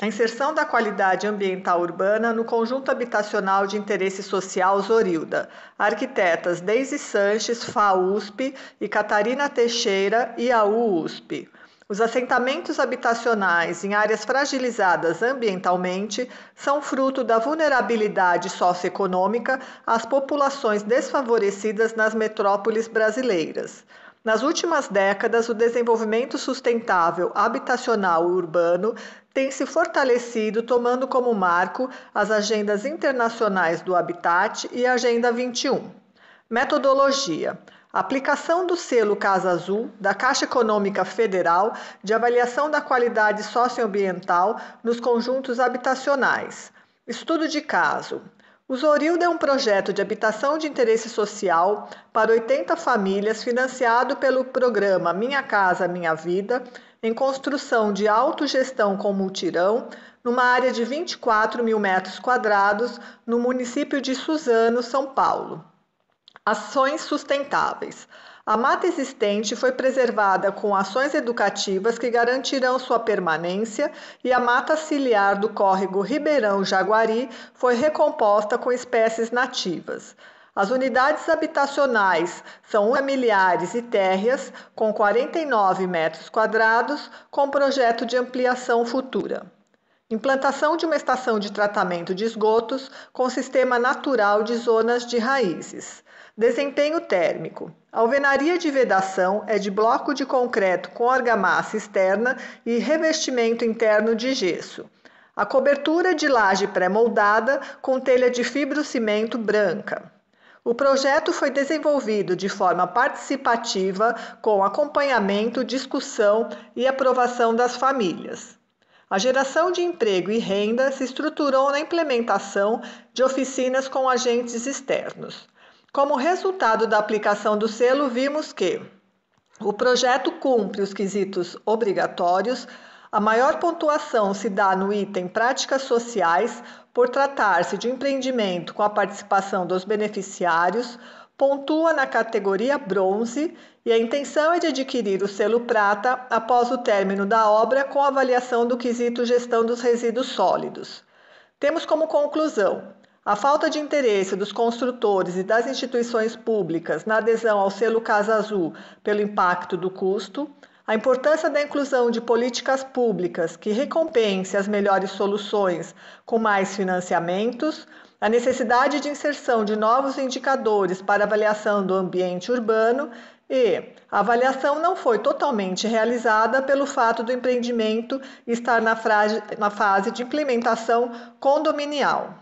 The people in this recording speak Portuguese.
da inserção da qualidade ambiental urbana no conjunto habitacional de interesse social Zorilda. Arquitetas Deise Sanches, FAUSP e Catarina Teixeira, IAU-USP. Os assentamentos habitacionais em áreas fragilizadas ambientalmente são fruto da vulnerabilidade socioeconômica às populações desfavorecidas nas metrópoles brasileiras. Nas últimas décadas, o desenvolvimento sustentável habitacional e urbano tem se fortalecido, tomando como marco as agendas internacionais do Habitat e Agenda 21. Metodologia: aplicação do selo Casa Azul da Caixa Econômica Federal de avaliação da qualidade socioambiental nos conjuntos habitacionais. Estudo de caso. O Zorilda é um projeto de habitação de interesse social para 80 famílias financiado pelo programa Minha Casa Minha Vida, em construção de autogestão com multirão, numa área de 24 mil metros quadrados, no município de Suzano, São Paulo. Ações sustentáveis. A mata existente foi preservada com ações educativas que garantirão sua permanência e a mata ciliar do córrego Ribeirão Jaguari foi recomposta com espécies nativas. As unidades habitacionais são familiares e térreas, com 49 metros quadrados, com projeto de ampliação futura. Implantação de uma estação de tratamento de esgotos com sistema natural de zonas de raízes. Desempenho térmico. A alvenaria de vedação é de bloco de concreto com argamassa externa e revestimento interno de gesso. A cobertura é de laje pré-moldada com telha de fibrocimento branca. O projeto foi desenvolvido de forma participativa, com acompanhamento, discussão e aprovação das famílias. A geração de emprego e renda se estruturou na implementação de oficinas com agentes externos. Como resultado da aplicação do selo, vimos que o projeto cumpre os quesitos obrigatórios, a maior pontuação se dá no item Práticas Sociais, por tratar-se de empreendimento com a participação dos beneficiários, pontua na categoria Bronze e a intenção é de adquirir o selo Prata após o término da obra com avaliação do quesito Gestão dos Resíduos Sólidos. Temos como conclusão a falta de interesse dos construtores e das instituições públicas na adesão ao selo Casa Azul pelo impacto do custo, a importância da inclusão de políticas públicas que recompense as melhores soluções com mais financiamentos, a necessidade de inserção de novos indicadores para avaliação do ambiente urbano e a avaliação não foi totalmente realizada pelo fato do empreendimento estar na, frase de implementação condominial.